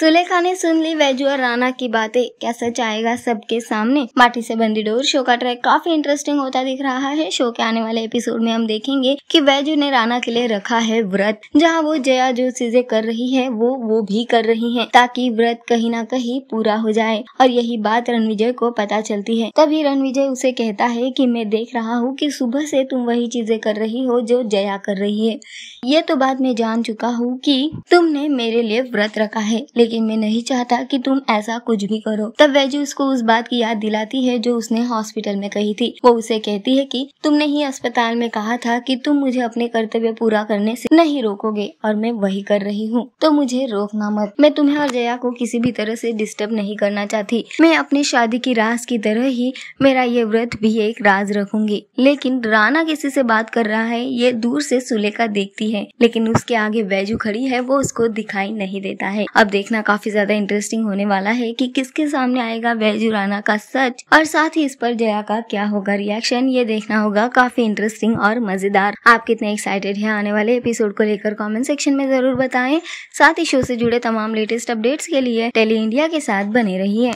सुलेखा ने सुन ली वैजू और राणा की बातें क्या सच आएगा सबके सामने माटी से बंदी डोर शो का ट्रैक काफी इंटरेस्टिंग होता दिख रहा है शो के आने वाले एपिसोड में हम देखेंगे कि वैजू ने राणा के लिए रखा है व्रत जहाँ वो जया जो चीजें कर रही है वो वो भी कर रही है ताकि व्रत कहीं ना कहीं पूरा हो जाए और यही बात रणविजय को पता चलती है तभी रणविजय उसे कहता है की मैं देख रहा हूँ की सुबह से तुम वही चीजें कर रही हो जो जया कर रही है ये तो बात मैं जान चुका हूँ की तुमने मेरे लिए व्रत रखा है लेकिन लेकिन मैं नहीं चाहता कि तुम ऐसा कुछ भी करो तब वेजू उसको उस बात की याद दिलाती है जो उसने हॉस्पिटल में कही थी वो उसे कहती है कि तुमने ही अस्पताल में कहा था कि तुम मुझे अपने कर्तव्य पूरा करने से नहीं रोकोगे और मैं वही कर रही हूँ तो मुझे रोकना मत मैं तुम्हें और जया को किसी भी तरह से डिस्टर्ब नहीं करना चाहती मैं अपनी शादी की राज की तरह ही मेरा ये व्रत भी एक राज रखूंगी लेकिन राना किसी से बात कर रहा है ये दूर से सुलेखा देखती है लेकिन उसके आगे वैजू खड़ी है वो उसको दिखाई नहीं देता है अब देखना देखना काफी ज्यादा इंटरेस्टिंग होने वाला है कि किसके सामने आएगा वैज उराना का सच और साथ ही इस पर जया का क्या होगा रिएक्शन ये देखना होगा काफी इंटरेस्टिंग और मजेदार आप कितने एक्साइटेड है आने वाले एपिसोड को लेकर कॉमेंट सेक्शन में जरूर बताए साथ ही शो से जुड़े तमाम लेटेस्ट अपडेट्स के लिए टेली इंडिया के साथ बने है